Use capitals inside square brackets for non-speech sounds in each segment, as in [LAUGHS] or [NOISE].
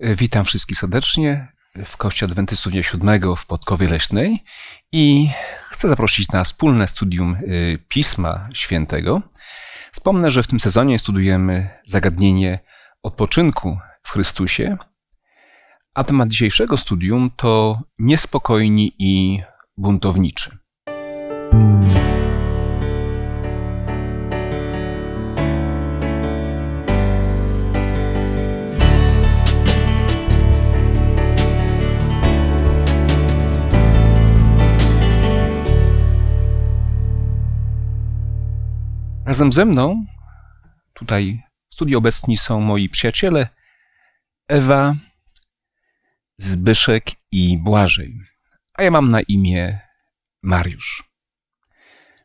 Witam wszystkich serdecznie w Kościele Adwentystów Dnia Siódmego w Podkowie Leśnej i chcę zaprosić na wspólne studium y, Pisma Świętego. Wspomnę, że w tym sezonie studujemy zagadnienie odpoczynku w Chrystusie, a temat dzisiejszego studium to niespokojni i buntowniczy. Razem ze mną tutaj w studiu obecni są moi przyjaciele Ewa, Zbyszek i Błażej. A ja mam na imię Mariusz.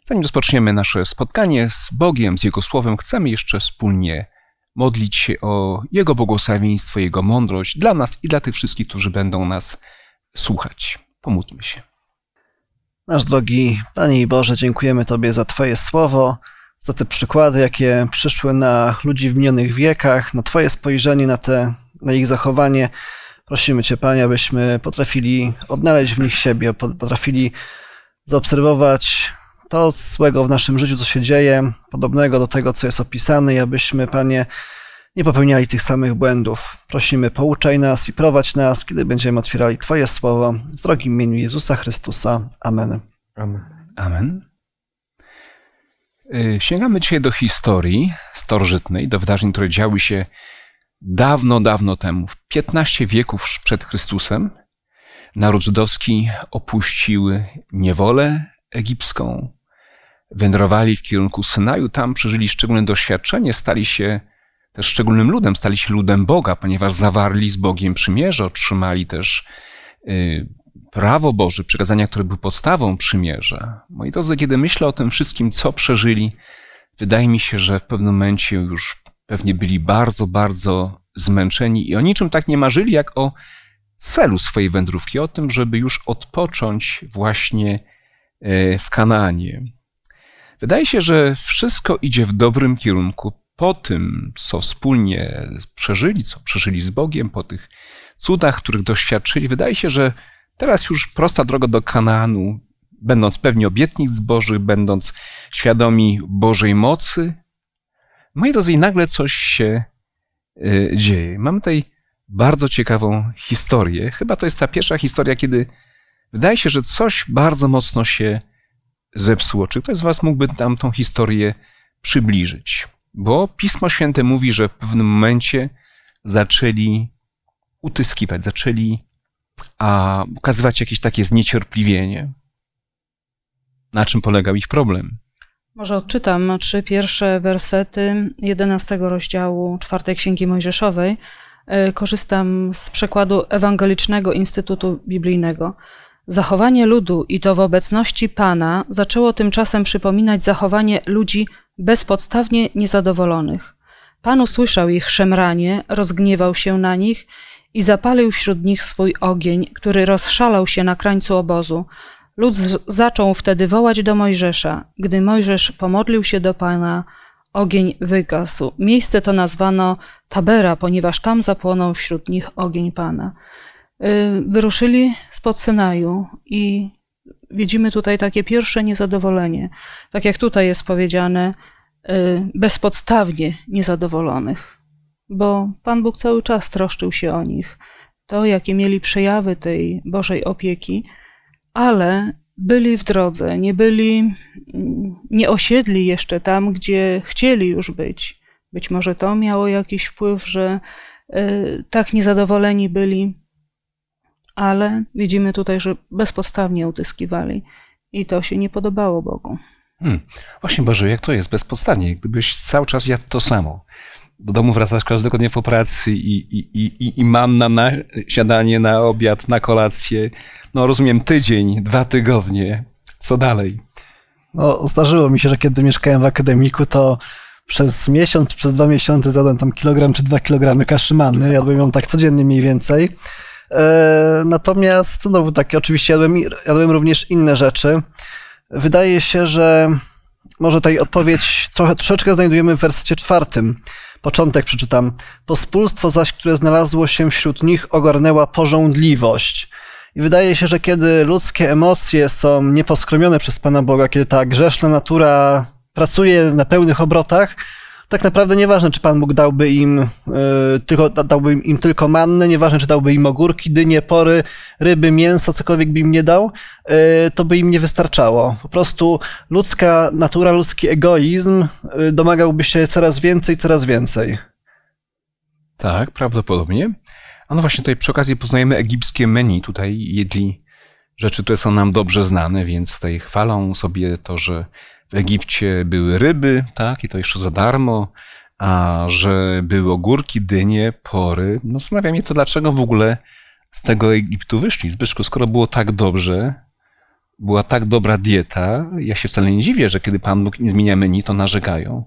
Zanim rozpoczniemy nasze spotkanie z Bogiem, z Jego Słowem, chcemy jeszcze wspólnie modlić się o Jego błogosławieństwo, Jego mądrość dla nas i dla tych wszystkich, którzy będą nas słuchać. Pomódlmy się. Nasz drogi Panie i Boże, dziękujemy Tobie za Twoje słowo, za te przykłady, jakie przyszły na ludzi w minionych wiekach, na Twoje spojrzenie, na, te, na ich zachowanie. Prosimy Cię, Panie, abyśmy potrafili odnaleźć w nich siebie, potrafili zaobserwować to złego w naszym życiu, co się dzieje, podobnego do tego, co jest opisane, i abyśmy, Panie, nie popełniali tych samych błędów. Prosimy, pouczaj nas i prowadź nas, kiedy będziemy otwierali Twoje słowo. W drogim imieniu Jezusa Chrystusa. Amen. Amen. Amen. Y, sięgamy dzisiaj do historii starożytnej, do wydarzeń, które działy się dawno, dawno temu, w 15 wieków przed Chrystusem. Naród żydowski opuścił niewolę egipską, wędrowali w kierunku Synaju, tam przeżyli szczególne doświadczenie, stali się też szczególnym ludem, stali się ludem Boga, ponieważ zawarli z Bogiem przymierze, otrzymali też y, prawo Boże, przekazania, które były podstawą przymierza. Moi drodzy, kiedy myślę o tym wszystkim, co przeżyli, wydaje mi się, że w pewnym momencie już pewnie byli bardzo, bardzo zmęczeni i o niczym tak nie marzyli, jak o celu swojej wędrówki, o tym, żeby już odpocząć właśnie e, w Kananie. Wydaje się, że wszystko idzie w dobrym kierunku. Po tym, co wspólnie przeżyli, co przeżyli z Bogiem, po tych cudach, których doświadczyli, wydaje się, że Teraz już prosta droga do Kanaanu, będąc pewni obietnic Bożych, będąc świadomi Bożej mocy. Moi drodzy, i nagle coś się y, dzieje. Mam tutaj bardzo ciekawą historię. Chyba to jest ta pierwsza historia, kiedy wydaje się, że coś bardzo mocno się zepsuło. Czy ktoś z Was mógłby nam tą historię przybliżyć? Bo Pismo Święte mówi, że w pewnym momencie zaczęli utyskiwać, zaczęli a ukazywać jakieś takie zniecierpliwienie. Na czym polegał ich problem? Może odczytam trzy pierwsze wersety 11 rozdziału czwartej Księgi Mojżeszowej. E, korzystam z przekładu Ewangelicznego Instytutu Biblijnego. Zachowanie ludu i to w obecności Pana zaczęło tymczasem przypominać zachowanie ludzi bezpodstawnie niezadowolonych. Pan usłyszał ich szemranie, rozgniewał się na nich i zapalił wśród nich swój ogień, który rozszalał się na krańcu obozu. Lud zaczął wtedy wołać do Mojżesza. Gdy Mojżesz pomodlił się do Pana, ogień wygasł. Miejsce to nazwano Tabera, ponieważ tam zapłonął wśród nich ogień Pana. Y, wyruszyli spod Synaju i widzimy tutaj takie pierwsze niezadowolenie. Tak jak tutaj jest powiedziane, y, bezpodstawnie niezadowolonych bo Pan Bóg cały czas troszczył się o nich. To, jakie mieli przejawy tej Bożej opieki, ale byli w drodze, nie byli, nie osiedli jeszcze tam, gdzie chcieli już być. Być może to miało jakiś wpływ, że y, tak niezadowoleni byli, ale widzimy tutaj, że bezpodstawnie utyskiwali i to się nie podobało Bogu. Hmm. Właśnie Boże, jak to jest bezpodstawnie, gdybyś cały czas jadł to samo. Do domu wracasz każdego dnia po pracy i, i, i, i mam na, na siadanie, na obiad, na kolację. No rozumiem, tydzień, dwa tygodnie. Co dalej? No, zdarzyło mi się, że kiedy mieszkałem w akademiku, to przez miesiąc, przez dwa miesiące zadałem tam kilogram czy dwa kilogramy kaszymany. Jadłem ją tak codziennie mniej więcej. E, natomiast, no był taki, oczywiście jadłem, jadłem również inne rzeczy. Wydaje się, że może tej odpowiedź trochę, troszeczkę znajdujemy w wersecie czwartym. Początek przeczytam. Pospólstwo zaś, które znalazło się wśród nich, ogarnęła porządliwość. I wydaje się, że kiedy ludzkie emocje są nieposkromione przez Pana Boga, kiedy ta grzeszna natura pracuje na pełnych obrotach, tak naprawdę nieważne, czy Pan Bóg dałby im, yy, tylko, dałby im tylko mannę, nieważne, czy dałby im ogórki, dynie, pory, ryby, mięso, cokolwiek by im nie dał, yy, to by im nie wystarczało. Po prostu ludzka natura, ludzki egoizm yy, domagałby się coraz więcej, coraz więcej. Tak, prawdopodobnie. A no właśnie tutaj przy okazji poznajemy egipskie menu. Tutaj jedli rzeczy, które są nam dobrze znane, więc tutaj chwalą sobie to, że w Egipcie były ryby, tak, i to jeszcze za darmo, a że były ogórki, dynie, pory. No, zastanawia mnie to, dlaczego w ogóle z tego Egiptu wyszli. Zbyszku, skoro było tak dobrze, była tak dobra dieta, ja się wcale nie dziwię, że kiedy Pan Bóg im zmienia menu, to narzekają.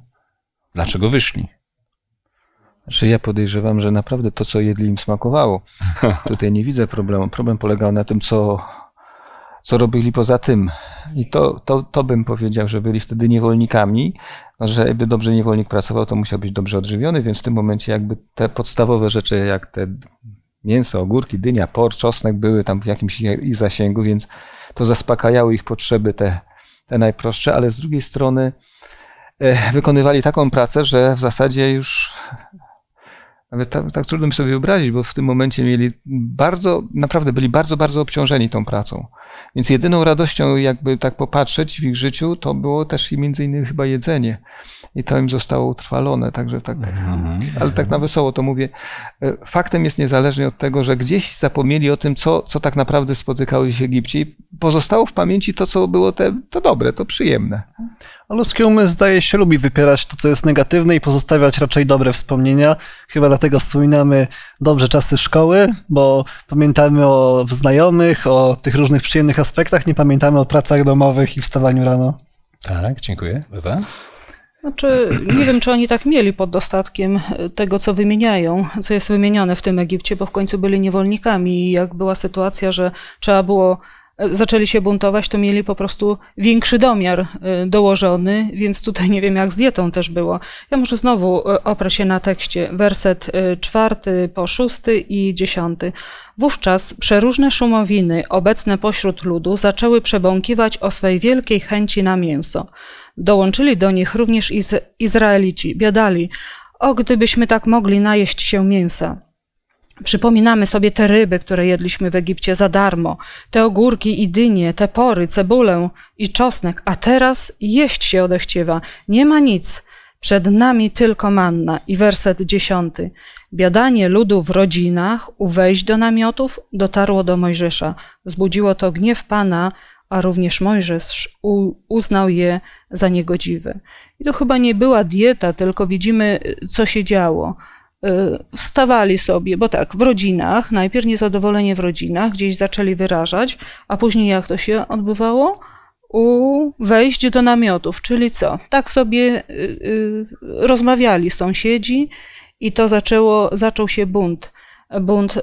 Dlaczego wyszli? Że znaczy, ja podejrzewam, że naprawdę to, co jedli, im smakowało. [LAUGHS] Tutaj nie widzę problemu. Problem polegał na tym, co co robili poza tym. I to, to, to bym powiedział, że byli wtedy niewolnikami, żeby dobrze niewolnik pracował, to musiał być dobrze odżywiony, więc w tym momencie jakby te podstawowe rzeczy, jak te mięso, ogórki, dynia, por, czosnek były tam w jakimś ich zasięgu, więc to zaspokajało ich potrzeby te, te najprostsze, ale z drugiej strony e, wykonywali taką pracę, że w zasadzie już nawet tak, tak trudno mi sobie wyobrazić, bo w tym momencie mieli bardzo, naprawdę byli bardzo, bardzo obciążeni tą pracą. Więc jedyną radością, jakby tak popatrzeć w ich życiu, to było też i między innymi chyba jedzenie. I to im zostało utrwalone, także tak, mhm. ale tak na wesoło to mówię. E, faktem jest niezależnie od tego, że gdzieś zapomnieli o tym, co, co tak naprawdę spotykało się w Egipcie i pozostało w pamięci to, co było te, to dobre, to przyjemne. A ludzki umysł zdaje się lubi wypierać to, co jest negatywne i pozostawiać raczej dobre wspomnienia. Chyba dlatego wspominamy dobrze czasy szkoły, bo pamiętamy o znajomych, o tych różnych przyjaciółach, innych aspektach, nie pamiętamy o pracach domowych i wstawaniu rano. Tak, dziękuję. Ewa? Znaczy, nie wiem, czy oni tak mieli pod dostatkiem e, tego, co wymieniają, co jest wymienione w tym Egipcie, bo w końcu byli niewolnikami i jak była sytuacja, że trzeba było zaczęli się buntować, to mieli po prostu większy domiar y, dołożony, więc tutaj nie wiem, jak z dietą też było. Ja może znowu y, oprę się na tekście. Werset y, czwarty po szósty i dziesiąty. Wówczas przeróżne szumowiny obecne pośród ludu zaczęły przebąkiwać o swej wielkiej chęci na mięso. Dołączyli do nich również Iz Izraelici, biadali. O, gdybyśmy tak mogli najeść się mięsa. Przypominamy sobie te ryby, które jedliśmy w Egipcie za darmo, te ogórki i dynie, te pory, cebulę i czosnek, a teraz jeść się odechciewa. Nie ma nic. Przed nami tylko manna. I werset dziesiąty. Biadanie ludu w rodzinach u wejść do namiotów dotarło do Mojżesza. Zbudziło to gniew Pana, a również Mojżesz uznał je za niegodziwe. I to chyba nie była dieta, tylko widzimy, co się działo. Y, wstawali sobie, bo tak, w rodzinach, najpierw niezadowolenie w rodzinach, gdzieś zaczęli wyrażać, a później jak to się odbywało? u wejść do namiotów, czyli co? Tak sobie y, y, rozmawiali sąsiedzi i to zaczęło, zaczął się bunt, bunt y,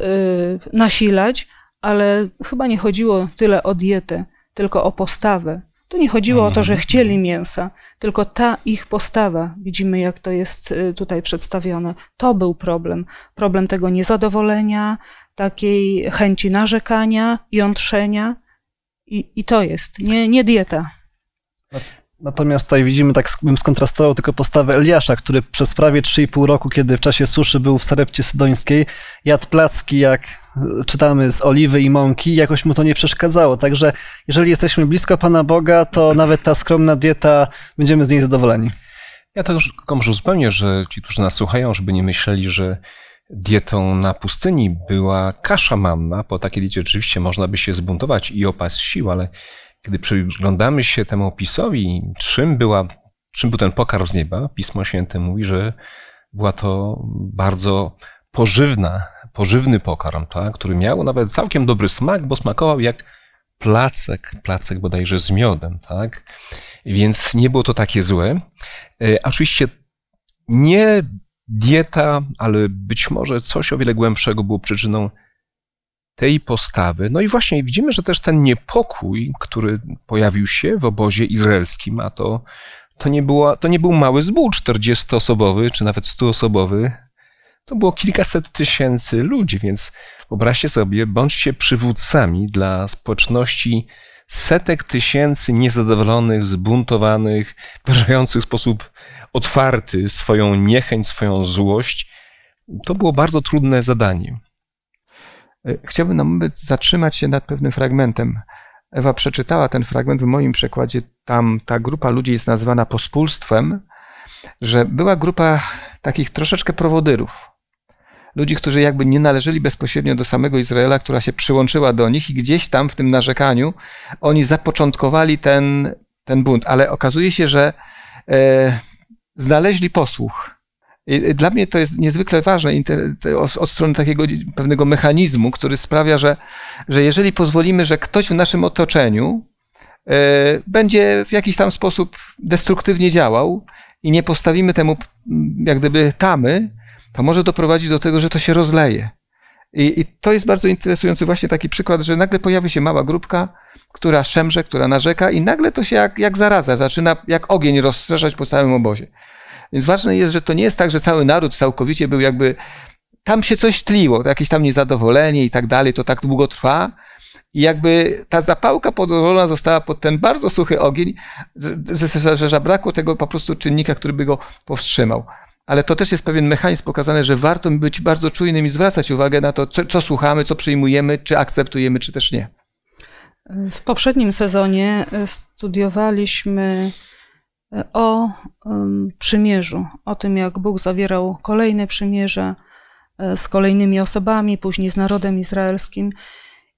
nasilać, ale chyba nie chodziło tyle o dietę, tylko o postawę, to nie chodziło o to, że mhm. chcieli mięsa, tylko ta ich postawa, widzimy jak to jest y, tutaj przedstawione, to był problem. Problem tego niezadowolenia, takiej chęci narzekania, jątrzenia. I, i to jest, nie, nie dieta. Znaczy, Natomiast tutaj widzimy, tak bym skontrastował tylko postawę Eliasza, który przez prawie 3,5 roku, kiedy w czasie suszy był w Sarepcie Sydońskiej, jadł placki, jak e, czytamy, z oliwy i mąki, jakoś mu to nie przeszkadzało. Także jeżeli jesteśmy blisko Pana Boga, to nawet ta skromna dieta, będziemy z niej zadowoleni. Ja to komuś uzupełnię, że ci, którzy nas słuchają, żeby nie myśleli, że dietą na pustyni była kasza mamna, Po takiej diecie oczywiście można by się zbuntować i opaść sił, ale kiedy przyglądamy się temu opisowi, czym, była, czym był ten pokarm z nieba, Pismo Święte mówi, że była to bardzo pożywna, pożywny pokarm, tak? który miał nawet całkiem dobry smak, bo smakował jak placek, placek bodajże z miodem, tak? Więc nie było to takie złe. E, oczywiście nie dieta, ale być może coś o wiele głębszego było przyczyną tej postawy. No i właśnie widzimy, że też ten niepokój, który pojawił się w obozie izraelskim, a to, to, nie, było, to nie był mały zbór 40-osobowy czy nawet 100-osobowy, to było kilkaset tysięcy ludzi, więc wyobraźcie sobie, bądźcie przywódcami dla społeczności setek tysięcy niezadowolonych, zbuntowanych, wyrażających w sposób otwarty swoją niechęć, swoją złość. To było bardzo trudne zadanie. E, chciałbym na moment zatrzymać się nad pewnym fragmentem. Ewa przeczytała ten fragment w moim przekładzie. Tam ta grupa ludzi jest nazwana pospólstwem, że była grupa takich troszeczkę prowodyrów. Ludzi, którzy jakby nie należeli bezpośrednio do samego Izraela, która się przyłączyła do nich i gdzieś tam w tym narzekaniu oni zapoczątkowali ten, ten bunt. Ale okazuje się, że e, znaleźli posłuch dla mnie to jest niezwykle ważne od strony takiego pewnego mechanizmu, który sprawia, że, że jeżeli pozwolimy, że ktoś w naszym otoczeniu e, będzie w jakiś tam sposób destruktywnie działał i nie postawimy temu mm, jak gdyby tamy, to może doprowadzić do tego, że to się rozleje. I, I, to jest bardzo interesujący właśnie taki przykład, że nagle pojawi się mała grupka, która szemrze, która narzeka i nagle to się jak, jak zaraza zaczyna jak ogień rozszerzać po całym obozie. Więc ważne jest, że to nie jest tak, że cały naród całkowicie był jakby. Tam się coś tliło, jakieś tam niezadowolenie i tak dalej, to tak długo trwa. I jakby ta zapałka podwolona została pod ten bardzo suchy ogień, że, że, że zabrakło tego po prostu czynnika, który by go powstrzymał. Ale to też jest pewien mechanizm pokazany, że warto być bardzo czujnym i zwracać uwagę na to, co, co słuchamy, co przyjmujemy, czy akceptujemy, czy też nie. W poprzednim sezonie studiowaliśmy o przymierzu, o tym jak Bóg zawierał kolejne przymierze e, z kolejnymi osobami, później z narodem izraelskim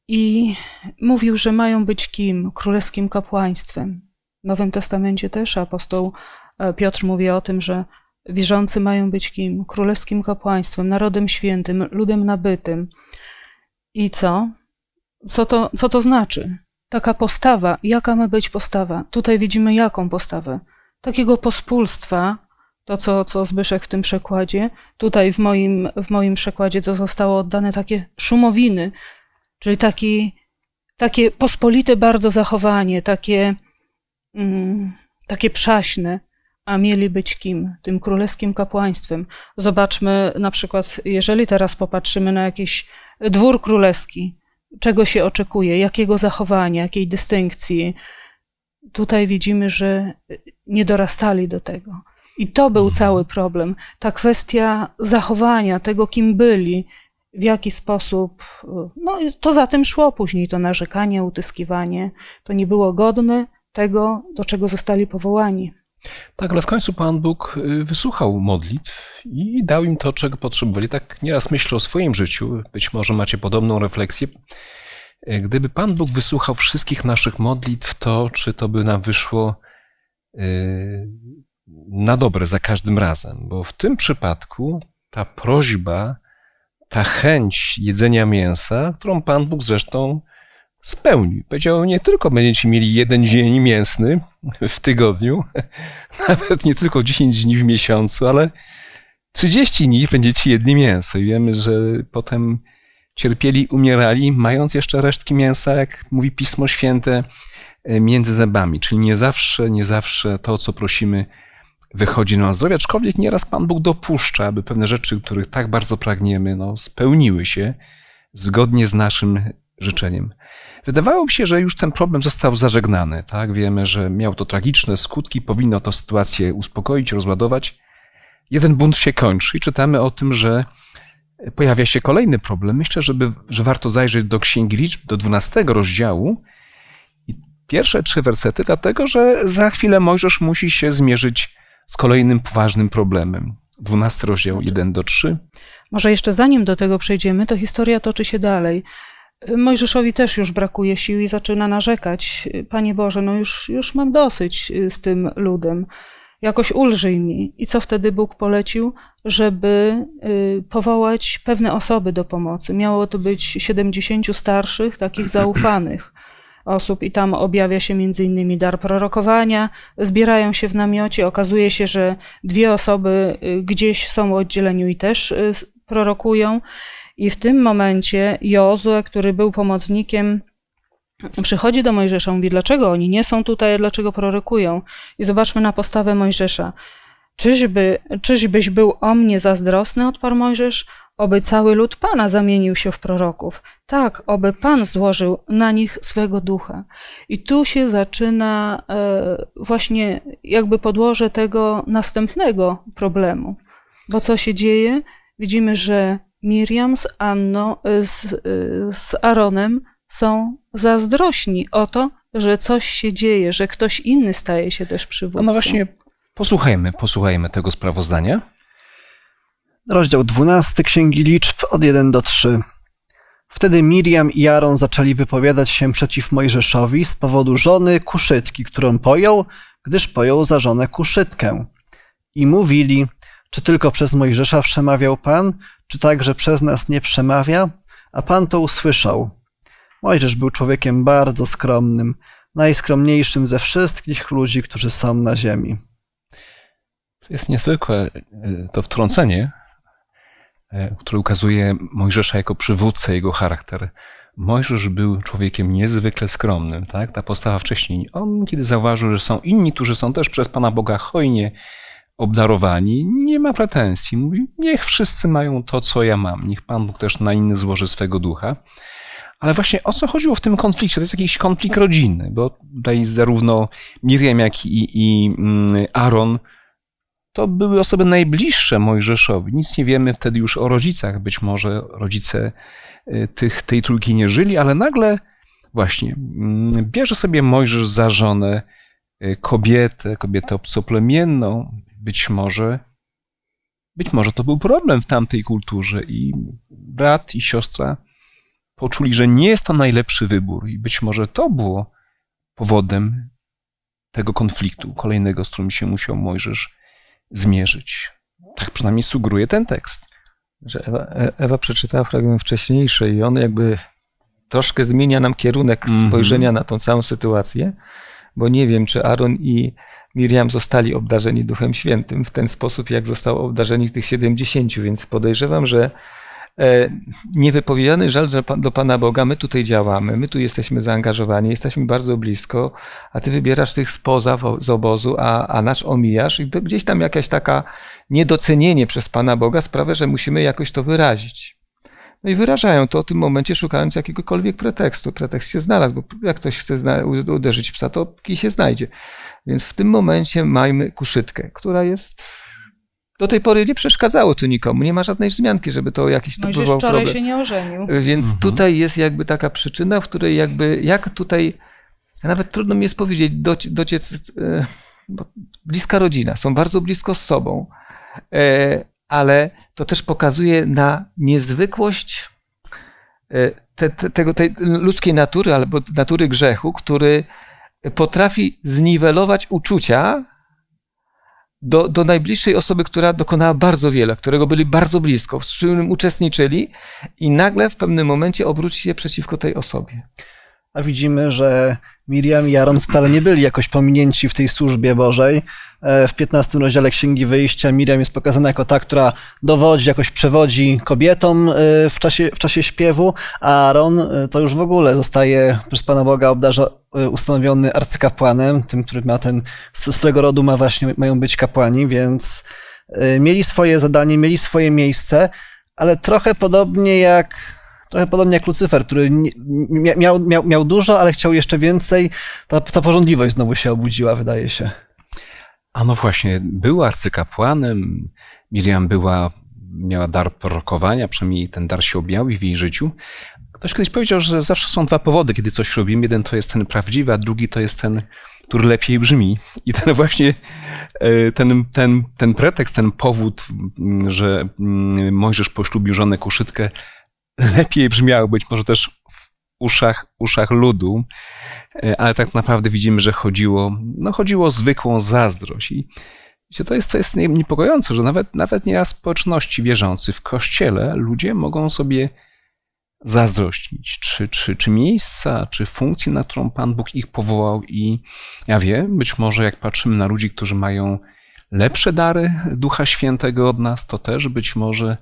i mówił, że mają być kim? Królewskim kapłaństwem. W Nowym Testamencie też apostoł e, Piotr mówi o tym, że wierzący mają być kim? Królewskim kapłaństwem, narodem świętym, ludem nabytym. I co? Co to, co to znaczy? Taka postawa, jaka ma być postawa? Tutaj widzimy jaką postawę takiego pospólstwa, to co, co Zbyszek w tym przekładzie, tutaj w moim, w moim przekładzie to zostało oddane takie szumowiny, czyli taki, takie pospolite bardzo zachowanie, takie, mm, takie przaśne, a mieli być kim? Tym królewskim kapłaństwem. Zobaczmy na przykład, jeżeli teraz popatrzymy na jakiś dwór królewski, czego się oczekuje, jakiego zachowania, jakiej dystynkcji, tutaj widzimy, że nie dorastali do tego. I to był mhm. cały problem. Ta kwestia zachowania tego, kim byli, w jaki sposób. No, to za tym szło później to narzekanie, utyskiwanie. To nie było godne tego, do czego zostali powołani. Tak, ale w końcu Pan Bóg y, wysłuchał modlitw i dał im to, czego potrzebowali. Tak nieraz myślę o swoim życiu. Być może macie podobną refleksję. E, gdyby Pan Bóg wysłuchał wszystkich naszych modlitw, to czy to by nam wyszło e, na dobre za każdym razem? Bo w tym przypadku ta prośba, ta chęć jedzenia mięsa, którą Pan Bóg zresztą spełnił. Powiedział, nie tylko będziecie mieli jeden dzień mięsny w tygodniu, [LAUGHS] nawet nie tylko 10 dni w miesiącu, ale 30 dni będziecie jedli mięso. I wiemy, że potem cierpieli, umierali, mając jeszcze resztki mięsa, jak mówi Pismo Święte, e, między zębami. Czyli nie zawsze, nie zawsze to, co prosimy, wychodzi na zdrowie, aczkolwiek nieraz Pan Bóg dopuszcza, aby pewne rzeczy, których tak bardzo pragniemy, no, spełniły się zgodnie z naszym życzeniem. Wydawało się, że już ten problem został zażegnany. Tak? Wiemy, że miał to tragiczne skutki, powinno to sytuację uspokoić, rozładować. Jeden bunt się kończy i czytamy o tym, że pojawia się kolejny problem. Myślę, żeby, że warto zajrzeć do Księgi Liczb, do 12 rozdziału. I pierwsze trzy wersety, dlatego że za chwilę Mojżesz musi się zmierzyć z kolejnym poważnym problemem. 12 rozdział 1 do 3. Może jeszcze zanim do tego przejdziemy, to historia toczy się dalej. Mojżeszowi też już brakuje sił i zaczyna narzekać. Panie Boże, no już, już mam dosyć z tym ludem jakoś ulżyj mi. I co wtedy Bóg polecił? Żeby y, powołać pewne osoby do pomocy. Miało to być 70 starszych, takich [CLEARS THROAT] zaufanych osób i tam objawia się między innymi dar prorokowania, zbierają się w namiocie, okazuje się, że dwie osoby y, gdzieś są w oddzieleniu i też y, prorokują. I w tym momencie Jozue, który był pomocnikiem przychodzi do Mojżesza, mówi, dlaczego oni nie są tutaj, dlaczego prorokują. I zobaczmy na postawę Mojżesza. Czyżby, czyżbyś był o mnie zazdrosny, odparł Mojżesz, oby cały lud Pana zamienił się w proroków. Tak, oby Pan złożył na nich swego ducha. I tu się zaczyna e, właśnie jakby podłoże tego następnego problemu. Bo co się dzieje? Widzimy, że Miriam z Anno, z, e, z Aaronem są zazdrośni o to, że coś się dzieje, że ktoś inny staje się też przywódcą. No właśnie, posłuchajmy, posłuchajmy tego sprawozdania. Rozdział 12 Księgi Liczb od 1 do 3. Wtedy Miriam i Jaron zaczęli wypowiadać się przeciw Mojżeszowi z powodu żony Kuszytki, którą pojął, gdyż pojął za żonę Kuszytkę. I mówili, czy tylko przez Mojżesza przemawiał Pan, czy także przez nas nie przemawia? A Pan to usłyszał. Mojżesz był człowiekiem bardzo skromnym, najskromniejszym ze wszystkich ludzi, którzy są na ziemi. To jest niezwykłe e, to wtrącenie, e, które ukazuje Mojżesza jako przywódcę, jego charakter. Mojżesz był człowiekiem niezwykle skromnym, tak? Ta postawa wcześniej. On, kiedy zauważył, że są inni, którzy są też przez Pana Boga hojnie obdarowani, nie ma pretensji. Mówi, niech wszyscy mają to, co ja mam. Niech Pan Bóg też na inny złoży swego ducha. Ale właśnie o co chodziło w tym konflikcie? To jest jakiś konflikt rodzinny, bo tutaj zarówno Miriam, jak i, i mm, Aaron to były osoby najbliższe Mojżeszowi. Nic nie wiemy wtedy już o rodzicach. Być może rodzice y, tych, tej trójki nie żyli, ale nagle właśnie mm, bierze sobie Mojżesz za żonę y, kobietę, kobietę obcoplemienną. Być może, być może to był problem w tamtej kulturze i brat i siostra poczuli, że nie jest to najlepszy wybór i być może to było powodem tego konfliktu kolejnego, z którym się musiał Mojżesz zmierzyć. Tak przynajmniej sugeruje ten tekst. Że Ewa, e, Ewa przeczytała fragment wcześniejszy i on jakby troszkę zmienia nam kierunek mhm. spojrzenia mm-hmm. na tą całą sytuację, bo nie wiem, czy Aaron i Miriam zostali obdarzeni Duchem Świętym w ten sposób, jak został obdarzeni tych 70, więc podejrzewam, że E, niewypowiedziany żal do Pana Boga, my tutaj działamy, my tu jesteśmy zaangażowani, jesteśmy bardzo blisko, a Ty wybierasz tych spoza z obozu, a, a nasz omijasz i to gdzieś tam jakaś taka niedocenienie przez Pana Boga sprawia, że musimy jakoś to wyrazić. No i wyrażają to w tym momencie, szukając jakiegokolwiek pretekstu. Pretekst się znalazł, bo jak ktoś chce uderzyć psa, to się znajdzie. Więc w tym momencie mamy kuszytkę, która jest do tej pory nie przeszkadzało to nikomu, nie ma żadnej wzmianki, żeby to jakiś no, to wczoraj problem. się nie ożenił. Więc mhm. tutaj jest jakby taka przyczyna, w której jakby, jak tutaj, nawet trudno mi jest powiedzieć, doc, dociec, e, bo bliska rodzina, są bardzo blisko z sobą, e, ale to też pokazuje na niezwykłość e, te, te, tego, tej ludzkiej natury albo natury grzechu, który potrafi zniwelować uczucia do, do najbliższej osoby, która dokonała bardzo wiele, którego byli bardzo blisko, w którym uczestniczyli, i nagle w pewnym momencie obróci się przeciwko tej osobie. A widzimy, że Miriam i Aaron wcale nie byli jakoś pominięci w tej służbie Bożej. E, w 15 rozdziale Księgi Wyjścia Miriam jest pokazana jako ta, która dowodzi, jakoś przewodzi kobietom e, w czasie, w czasie śpiewu, a Aaron e, to już w ogóle zostaje przez Pana Boga obdarza, E, ustanowiony arcykapłanem, tym, który ma ten, z którego rodu ma właśnie, mają być kapłani, więc e, mieli swoje zadanie, mieli swoje miejsce, ale trochę podobnie jak trochę podobnie jak Lucyfer, który miał, miał, miał dużo, ale chciał jeszcze więcej, ta, ta porządliwość znowu się obudziła, wydaje się. A no właśnie, był arcykapłanem, Miriam była, miała dar prorokowania, przynajmniej ten dar się objawił w jej życiu, Ktoś kiedyś powiedział, że zawsze są dwa powody, kiedy coś robimy. Jeden to jest ten prawdziwy, a drugi to jest ten, który lepiej brzmi. I ten właśnie, e, ten, ten, ten pretekst, ten powód, mm, że mm, Mojżesz poślubił żonę kuszytkę, lepiej brzmiał być może też w uszach, uszach ludu, e, ale tak naprawdę widzimy, że chodziło, no chodziło o zwykłą zazdrość. I to jest, to jest niepokojące, że nawet, nawet nieraz społeczności wierzący w kościele ludzie mogą sobie zazdrościć, czy, czy, czy miejsca, czy funkcji, na którą Pan Bóg ich powołał. I ja wiem, być może jak patrzymy na ludzi, którzy mają lepsze dary Ducha Świętego od nas, to też być może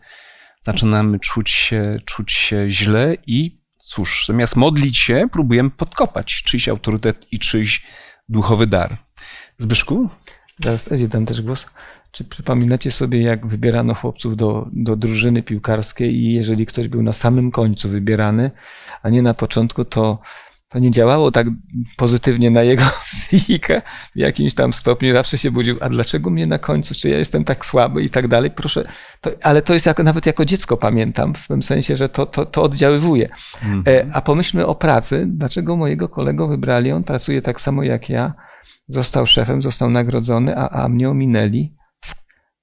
zaczynamy czuć się, czuć się źle i cóż, zamiast modlić się, próbujemy podkopać czyjś autorytet i czyjś duchowy dar. Zbyszku? Zaraz Ewi dam też głos. Czy przypominacie sobie, jak wybierano chłopców do, do drużyny piłkarskiej i jeżeli ktoś był na samym końcu wybierany, a nie na początku, to, to nie działało tak pozytywnie na jego [LAUGHS] psychikę w jakimś tam stopniu. Zawsze się budził, a dlaczego mnie na końcu, czy ja jestem tak słaby i tak dalej, proszę. To, ale to jest jako, nawet jako dziecko pamiętam, w tym sensie, że to, to, to oddziaływuje. E, mhm. A pomyślmy o pracy. Dlaczego mojego kolego wybrali? On pracuje tak samo jak ja. Został szefem, został nagrodzony, a, a mnie ominęli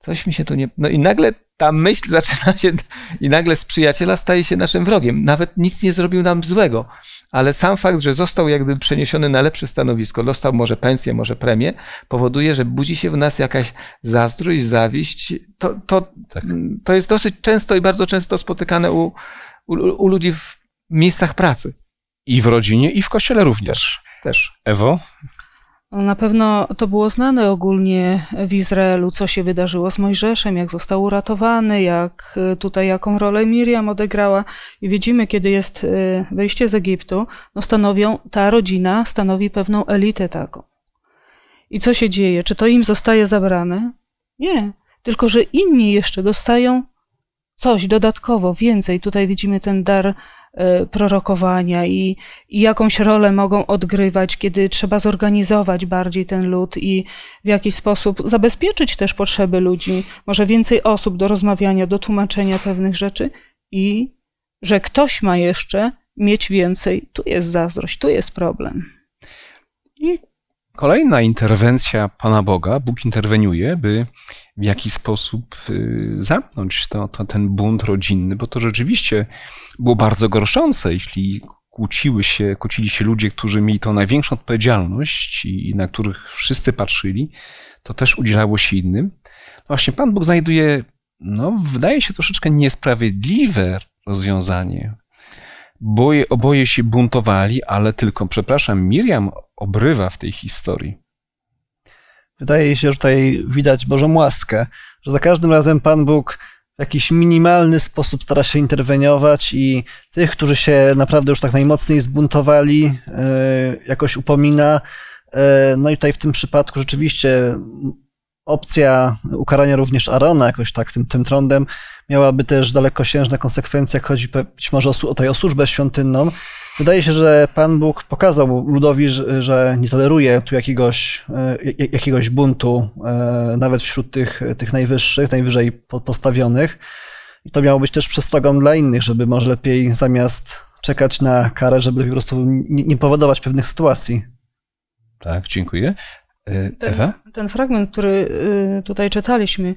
coś mi się tu nie. No i nagle ta myśl zaczyna się, i nagle z przyjaciela staje się naszym wrogiem. Nawet nic nie zrobił nam złego, ale sam fakt, że został jakby przeniesiony na lepsze stanowisko, dostał może pensję, może premię, powoduje, że budzi się w nas jakaś zazdrość, zawiść. To, to, tak. to jest dosyć często i bardzo często spotykane u, u, u ludzi w miejscach pracy. I w rodzinie, i w kościele również. Też. Ewo, no, na pewno to było znane ogólnie w Izraelu, co się wydarzyło z Mojżeszem, jak został uratowany, jak y, tutaj jaką rolę Miriam odegrała. I widzimy, kiedy jest y, wyjście z Egiptu, no stanowią, ta rodzina stanowi pewną elitę taką. I co się dzieje? Czy to im zostaje zabrane? Nie. Tylko, że inni jeszcze dostają coś dodatkowo, więcej. Tutaj widzimy ten dar Y, prorokowania i, i jakąś rolę mogą odgrywać, kiedy trzeba zorganizować bardziej ten lud i w jakiś sposób zabezpieczyć też potrzeby ludzi, może więcej osób do rozmawiania, do tłumaczenia pewnych rzeczy i że ktoś ma jeszcze mieć więcej. Tu jest zazdrość, tu jest problem. I kolejna interwencja Pana Boga, Bóg interweniuje, by w jaki sposób y, zamknąć to, to, ten bunt rodzinny, bo to rzeczywiście było bardzo gorszące, jeśli kłóciły się, kłócili się ludzie, którzy mieli tą największą odpowiedzialność i na których wszyscy patrzyli, to też udzielało się innym. No właśnie Pan Bóg znajduje, no wydaje się troszeczkę niesprawiedliwe rozwiązanie. Boje, oboje się buntowali, ale tylko, przepraszam, Miriam obrywa w tej historii. Wydaje się, że tutaj widać Bożą łaskę, że za każdym razem Pan Bóg w jakiś minimalny sposób stara się interweniować i tych, którzy się naprawdę już tak najmocniej zbuntowali, e, jakoś upomina. E, no i tutaj w tym przypadku rzeczywiście opcja ukarania również Arona jakoś tak tym, tym trądem miałaby też dalekosiężne konsekwencje, jak chodzi być może o, o, o służbę świątynną, Wydaje się, że Pan Bóg pokazał ludowi, że nie toleruje tu jakiegoś, e, jakiegoś buntu, e, nawet wśród tych, tych najwyższych, najwyżej postawionych. I to miało być też przestrogą dla innych, żeby może lepiej zamiast czekać na karę, żeby po prostu nie powodować pewnych sytuacji. Tak, dziękuję. E, ten, Ewa? Ten fragment, który tutaj czytaliśmy,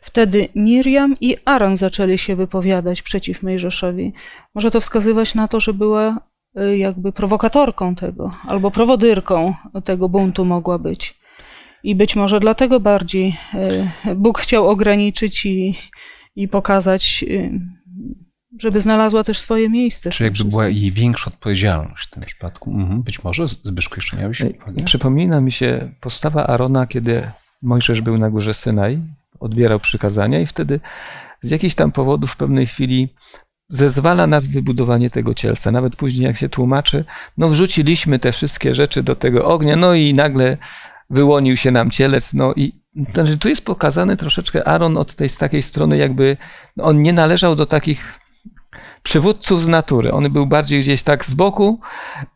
Wtedy Miriam i Aaron zaczęli się wypowiadać przeciw Mojżeszowi. Może to wskazywać na to, że była Y, jakby prowokatorką tego, albo prowodyrką tego buntu mogła być. I być może dlatego bardziej y, Bóg chciał ograniczyć i, i pokazać, y, żeby znalazła też swoje miejsce. Czyli jakby była jej większa odpowiedzialność w tym przypadku. Mhm. Być może, Zbyszku, jeszcze miałeś uwagę? Przypomina mi się postawa Arona, kiedy Mojżesz był na górze Synaj, odbierał przykazania i wtedy z jakichś tam powodów w pewnej chwili zezwala nas wybudowanie tego cielca. Nawet później, jak się tłumaczy, no wrzuciliśmy te wszystkie rzeczy do tego ognia, no i nagle wyłonił się nam cielec, no i znaczy, tu jest pokazany troszeczkę Aaron od tej z takiej strony, jakby on nie należał do takich przywódców z natury. On był bardziej gdzieś tak z boku,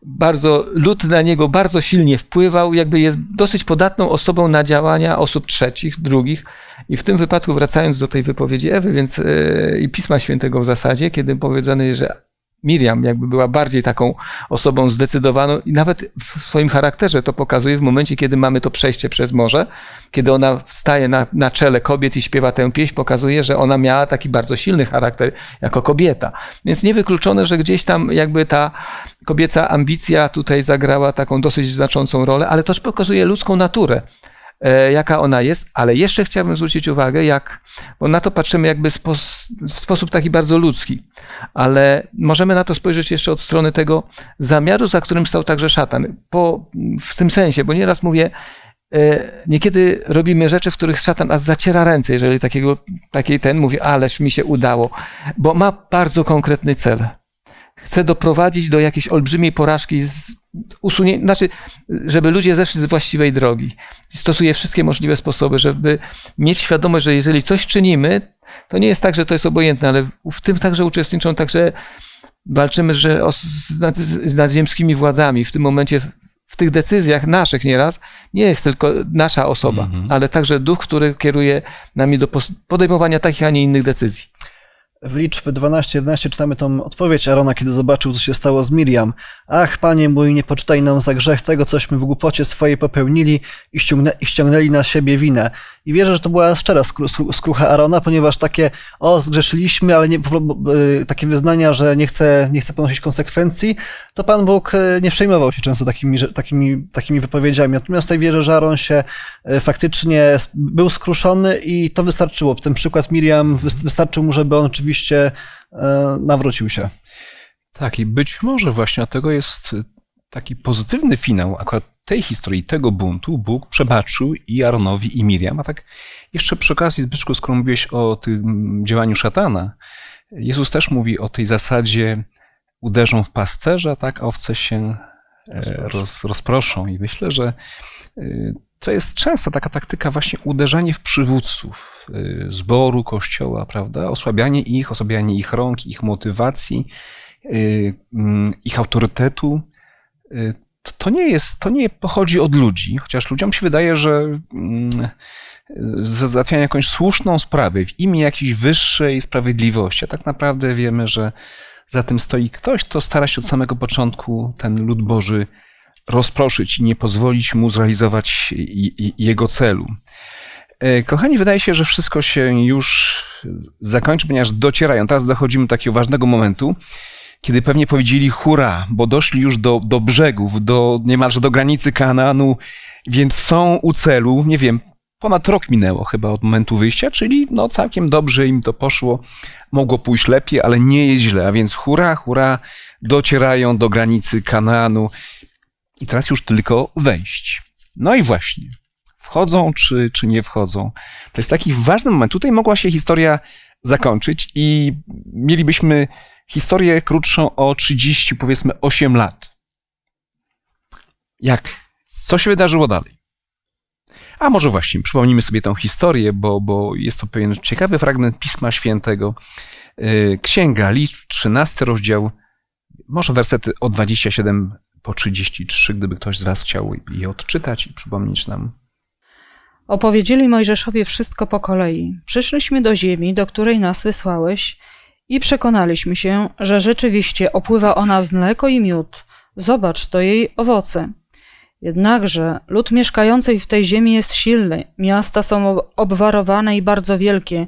bardzo, lud na niego bardzo silnie wpływał, jakby jest dosyć podatną osobą na działania osób trzecich, drugich. I w tym wypadku, wracając do tej wypowiedzi Ewy, więc y, i Pisma Świętego w zasadzie, kiedy powiedziane jest, że Miriam jakby była bardziej taką osobą zdecydowaną i nawet w swoim charakterze to pokazuje w momencie, kiedy mamy to przejście przez morze, kiedy ona staje na, na czele kobiet i śpiewa tę pieśń, pokazuje, że ona miała taki bardzo silny charakter jako kobieta. Więc niewykluczone, że gdzieś tam jakby ta kobieca ambicja tutaj zagrała taką dosyć znaczącą rolę, ale też pokazuje ludzką naturę. E, jaka ona jest, ale jeszcze chciałbym zwrócić uwagę, jak, bo na to patrzymy jakby w sposób taki bardzo ludzki, ale możemy na to spojrzeć jeszcze od strony tego zamiaru, za którym stał także szatan. Po, w tym sensie, bo nieraz mówię, e, Niekiedy robimy rzeczy, w których szatan aż zaciera ręce, jeżeli takiego, takiej ten mówi, ależ mi się udało, bo ma bardzo konkretny cel. Chce doprowadzić do jakiejś olbrzymiej porażki usunie, znaczy, żeby ludzie zeszli z właściwej drogi. stosuje wszystkie możliwe sposoby, żeby mieć świadomość, że jeżeli coś czynimy, to nie jest tak, że to jest obojętne, ale w tym także uczestniczą, także walczymy że o, z, nad, z nadziemskimi władzami. W tym momencie w tych decyzjach naszych nieraz nie jest tylko nasza osoba, mhm. ale także duch, który kieruje nami do podejmowania takich, a nie innych decyzji. W liczbie 12-11 czytamy tą odpowiedź Arona, kiedy zobaczył, co się stało z Miriam. Ach, panie mój, nie poczytaj nam za grzech tego, cośmy w głupocie swojej popełnili i, i ściągnęli na siebie winę. I wierzę, że to była szczera skrucha Arona, ponieważ takie o, zgrzeszyliśmy, ale nie, y, takie wyznania, że nie chce, nie chce ponosić konsekwencji, to Pan Bóg y, nie przejmował się często takimi, takimi, takimi wypowiedziami. Natomiast tutaj wierzę, że Aron się y, faktycznie był skruszony i to wystarczyło. Ten przykład Miriam wystarczył mu, żeby on oczywiście nawrócił się. Tak, i być może właśnie dlatego tego jest taki pozytywny finał akurat tej historii, tego buntu, Bóg przebaczył i Aronowi, i Miriam. A tak jeszcze przy okazji, Zbyszku, skoro mówiłeś o tym działaniu szatana, Jezus też mówi o tej zasadzie uderzą w pasterza, tak, a owce się e, roz, rozproszą. I myślę, że e, to jest często taka taktyka właśnie uderzanie w przywódców e, zboru, kościoła, prawda? Osłabianie ich, osłabianie ich rąk, ich motywacji, ich autorytetu Y, to nie jest, to nie pochodzi od ludzi, chociaż ludziom się wydaje, że mm, y, załatwiania jakąś słuszną sprawę w imię jakiejś wyższej sprawiedliwości, a tak naprawdę wiemy, że za tym stoi ktoś, kto stara się od samego początku ten lud Boży rozproszyć i nie pozwolić mu zrealizować jego celu. Y, kochani, wydaje się, że wszystko się już zakończy, ponieważ docierają. Teraz dochodzimy do takiego ważnego momentu, kiedy pewnie powiedzieli hurra, bo doszli już do, do brzegów, do, niemalże do granicy Kanaanu, więc są u celu, nie wiem, ponad rok minęło chyba od momentu wyjścia, czyli no całkiem dobrze im to poszło. Mogło pójść lepiej, ale nie jest źle, a więc hura, hura, docierają do granicy Kanaanu i teraz już tylko wejść. No i właśnie, wchodzą czy, czy nie wchodzą. To jest taki ważny moment. Tutaj mogła się historia zakończyć i mielibyśmy historię krótszą o 30, powiedzmy 8 lat. Jak? Co się wydarzyło dalej? A może właśnie przypomnijmy sobie tą historię, bo, bo jest to pewien ciekawy fragment Pisma Świętego. Y, Księga Liczb, 13 rozdział, może wersety od 27 po 33, gdyby ktoś z Was chciał je odczytać i przypomnieć nam. Opowiedzieli Mojżeszowi wszystko po kolei. Przyszliśmy do ziemi, do której nas wysłałeś i przekonaliśmy się, że rzeczywiście opływa ona w mleko i miód. Zobacz to jej owoce. Jednakże lud mieszkający w tej ziemi jest silny, miasta są obwarowane i bardzo wielkie.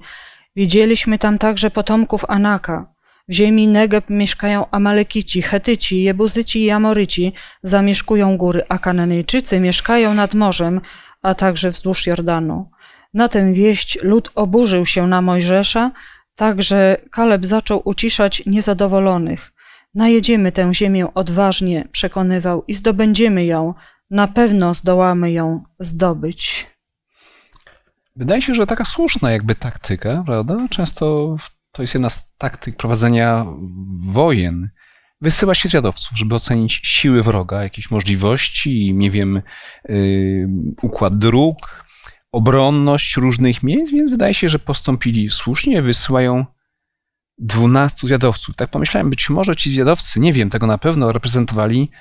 Widzieliśmy tam także potomków Anaka. W ziemi Negeb mieszkają Amalekici, Chetyci, Jebuzyci i Amoryci, zamieszkują góry, a Kananejczycy mieszkają nad morzem, a także wzdłuż Jordanu. Na tę wieść lud oburzył się na Mojżesza, Także Kaleb zaczął uciszać niezadowolonych. Najedziemy tę ziemię odważnie, przekonywał, i zdobędziemy ją. Na pewno zdołamy ją zdobyć. Wydaje się, że taka słuszna jakby taktyka, prawda? Często to jest jedna z taktyk prowadzenia wojen. Wysyła się zwiadowców, żeby ocenić siły wroga, jakieś możliwości, nie wiem, yy, układ dróg, obronność różnych miejsc, więc wydaje się, że postąpili słusznie, wysyłają 12 zwiadowców. Tak pomyślałem, być może ci zwiadowcy, nie wiem tego na pewno, reprezentowali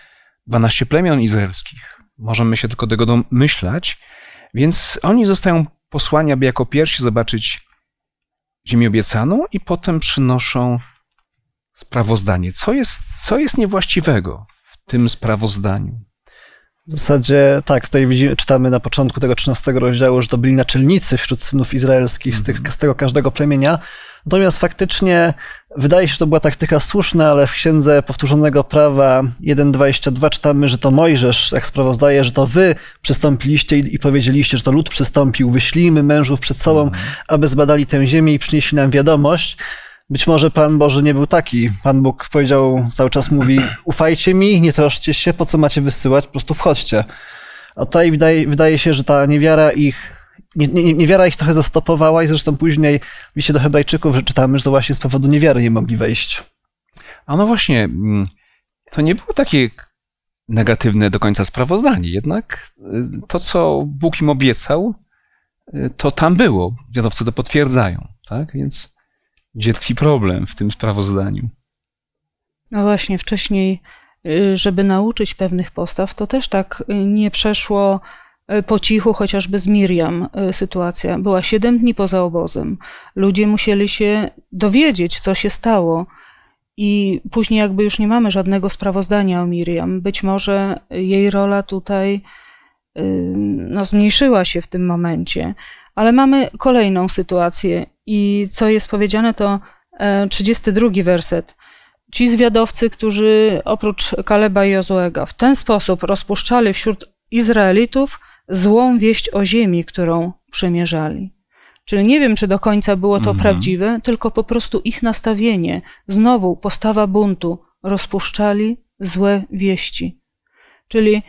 12 plemion izraelskich. Możemy się tylko tego domyślać, więc oni zostają posłani, aby jako pierwsi zobaczyć ziemię obiecaną i potem przynoszą sprawozdanie. Co jest, co jest niewłaściwego w tym sprawozdaniu? W zasadzie tak, tutaj widzimy, czytamy na początku tego 13 rozdziału, że to byli naczelnicy wśród synów izraelskich z, tych, mhm. z tego każdego plemienia. Natomiast faktycznie wydaje się, że to była taktyka słuszna, ale w księdze powtórzonego prawa 1.22 czytamy, że to Mojżesz, jak sprawozdaje, że to wy przystąpiliście i, i powiedzieliście, że to lud przystąpił. Wyślijmy mężów przed sobą, mhm. aby zbadali tę ziemię i przynieśli nam wiadomość. Być może Pan Boże nie był taki. Pan Bóg powiedział, cały czas mówi, ufajcie mi, nie troszcie się, po co macie wysyłać, po prostu wchodźcie. A tutaj wydaje, wydaje się, że ta niewiara ich nie, nie, niewiara ich trochę zastopowała i zresztą później w liście do hebrajczyków że czytamy, że to właśnie z powodu niewiary nie mogli wejść. A no właśnie, mm, to nie było takie negatywne do końca sprawozdanie. Jednak y, to, co Bóg im obiecał, y, to tam było. Wiadowcy to potwierdzają, tak? Więc gdzie tkwi problem w tym sprawozdaniu. No właśnie, wcześniej, y, żeby nauczyć pewnych postaw, to też tak y, nie przeszło y, po cichu, chociażby z Miriam sytuacja. Była siedem dni poza obozem. Ludzie musieli się dowiedzieć, co się stało. I później, jakby już nie mamy żadnego sprawozdania o Miriam. Być może jej rola tutaj no, zmniejszyła się w tym momencie. Ale mamy kolejną sytuację. I co jest powiedziane, to 32 e, werset. Ci zwiadowcy, którzy oprócz Kaleba i Jozuego w ten sposób rozpuszczali wśród Izraelitów złą wieść o ziemi, którą przymierzali. Czyli nie wiem, czy do końca było to mhm. prawdziwe, tylko po prostu ich nastawienie, znowu postawa buntu, rozpuszczali złe wieści. Czyli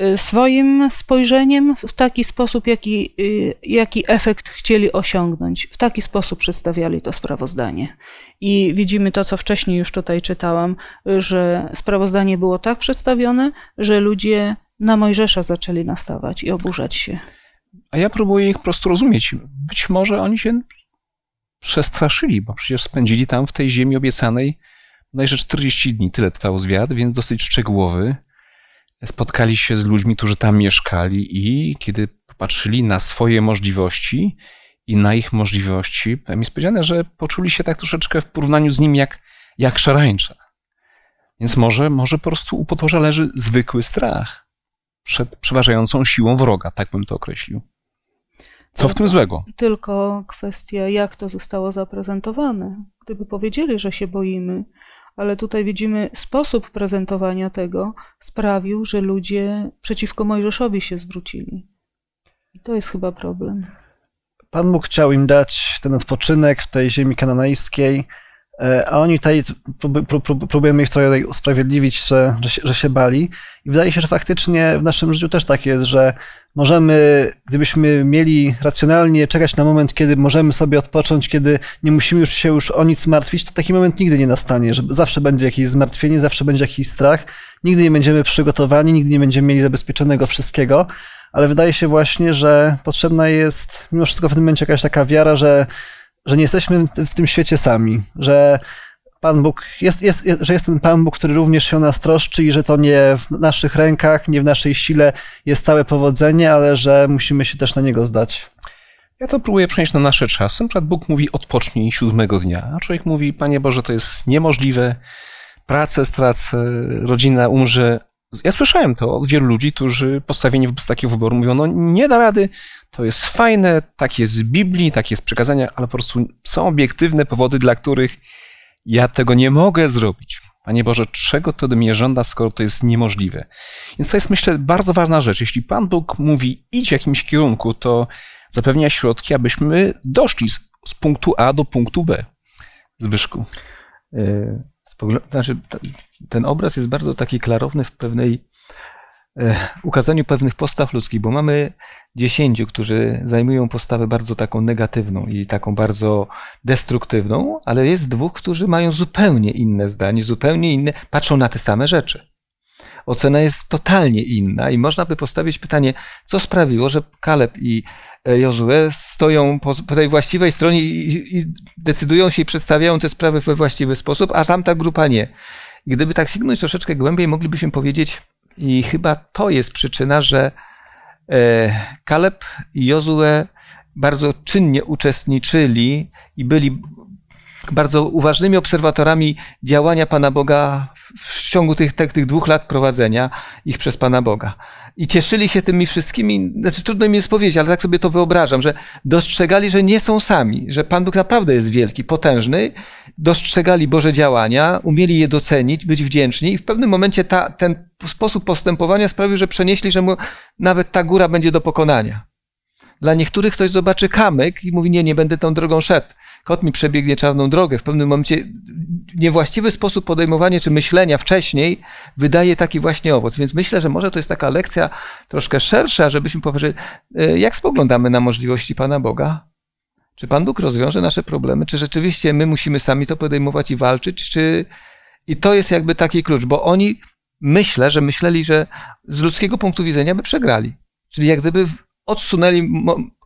Y, swoim spojrzeniem w taki sposób, jaki, y, jaki efekt chcieli osiągnąć. W taki sposób przedstawiali to sprawozdanie. I widzimy to, co wcześniej już tutaj czytałam, że sprawozdanie było tak przedstawione, że ludzie na Mojżesza zaczęli nastawać i oburzać się. A ja próbuję ich prostu rozumieć. Być może oni się przestraszyli, bo przecież spędzili tam w tej ziemi obiecanej bodajże 40 dni. Tyle trwał zwiad, więc dosyć szczegółowy spotkali się z ludźmi, którzy tam mieszkali i kiedy popatrzyli na swoje możliwości i na ich możliwości, mi jest powiedziane, że poczuli się tak troszeczkę w porównaniu z nim jak, jak szarańcza. Więc może, może po prostu u podłoża leży zwykły strach przed przeważającą siłą wroga, tak bym to określił. Co w tym złego? Tylko kwestia, jak to zostało zaprezentowane. Gdyby powiedzieli, że się boimy, ale tutaj widzimy sposób prezentowania tego sprawił, że ludzie przeciwko Mojżeszowi się zwrócili. I to jest chyba problem. Pan Bóg chciał im dać ten odpoczynek w tej ziemi kananajskiej. E, a oni tutaj próbujemy ich trochę usprawiedliwić, że, że, się, że się bali. I wydaje się, że faktycznie w naszym życiu też tak jest, że możemy, gdybyśmy mieli racjonalnie czekać na moment, kiedy możemy sobie odpocząć, kiedy nie musimy już się już o nic martwić, to taki moment nigdy nie nastanie, że zawsze będzie jakieś zmartwienie, zawsze będzie jakiś strach, nigdy nie będziemy przygotowani, nigdy nie będziemy mieli zabezpieczonego wszystkiego ale wydaje się właśnie, że potrzebna jest mimo wszystko w tym momencie jakaś taka wiara, że że nie jesteśmy w tym świecie sami, że Pan Bóg, jest, jest, że jest ten Pan Bóg, który również się o nas troszczy i że to nie w naszych rękach, nie w naszej sile jest całe powodzenie, ale że musimy się też na Niego zdać. Ja to próbuję przenieść na nasze czasy. Na przykład Bóg mówi odpocznij siódmego dnia, a człowiek mówi, Panie Boże, to jest niemożliwe, pracę stracę, rodzina umrze, ja słyszałem to od wielu ludzi, którzy postawieni wobec takiego wyboru mówią, no nie da rady, to jest fajne, tak jest z Biblii, tak jest przekazania, ale po prostu są obiektywne powody, dla których ja tego nie mogę zrobić. Panie Boże, czego to do mnie żąda, skoro to jest niemożliwe? Więc to jest, myślę, bardzo ważna rzecz. Jeśli Pan Bóg mówi, idź w jakimś kierunku, to zapewnia środki, abyśmy doszli z, z punktu A do punktu B. Zbyszku. Yy, znaczy, ten obraz jest bardzo taki klarowny w pewnej e, ukazaniu pewnych postaw ludzkich, bo mamy dziesięciu, którzy zajmują postawę bardzo taką negatywną i taką bardzo destruktywną, ale jest dwóch, którzy mają zupełnie inne zdanie, zupełnie inne, patrzą na te same rzeczy ocena jest totalnie inna i można by postawić pytanie, co sprawiło, że Kaleb i e, Jozue stoją po, po tej właściwej stronie i, i decydują się i przedstawiają te sprawy we właściwy sposób, a tamta grupa nie. Gdyby tak sięgnąć troszeczkę głębiej, moglibyśmy powiedzieć, i chyba to jest przyczyna, że e, Kaleb i Jozue bardzo czynnie uczestniczyli i byli bardzo uważnymi obserwatorami działania Pana Boga w ciągu tych, tych, tych dwóch lat prowadzenia ich przez Pana Boga. I cieszyli się tymi wszystkimi, znaczy trudno mi jest powiedzieć, ale tak sobie to wyobrażam, że dostrzegali, że nie są sami, że Pan Bóg naprawdę jest wielki, potężny, dostrzegali Boże działania, umieli je docenić, być wdzięczni i w pewnym momencie ta, ten sposób postępowania sprawił, że przenieśli, że mu, nawet ta góra będzie do pokonania. Dla niektórych ktoś zobaczy kamyk i mówi, nie, nie będę tą drogą szedł kot mi przebiegnie czarną drogę. W pewnym momencie niewłaściwy sposób podejmowania czy myślenia wcześniej wydaje taki właśnie owoc. Więc myślę, że może to jest taka lekcja troszkę szersza, żebyśmy powiedzieli, e, jak spoglądamy na możliwości Pana Boga. Czy Pan Bóg rozwiąże nasze problemy? Czy rzeczywiście my musimy sami to podejmować i walczyć? Czy... I to jest jakby taki klucz, bo oni myślę, że myśleli, że z ludzkiego punktu widzenia by przegrali. Czyli jak gdyby odsunęli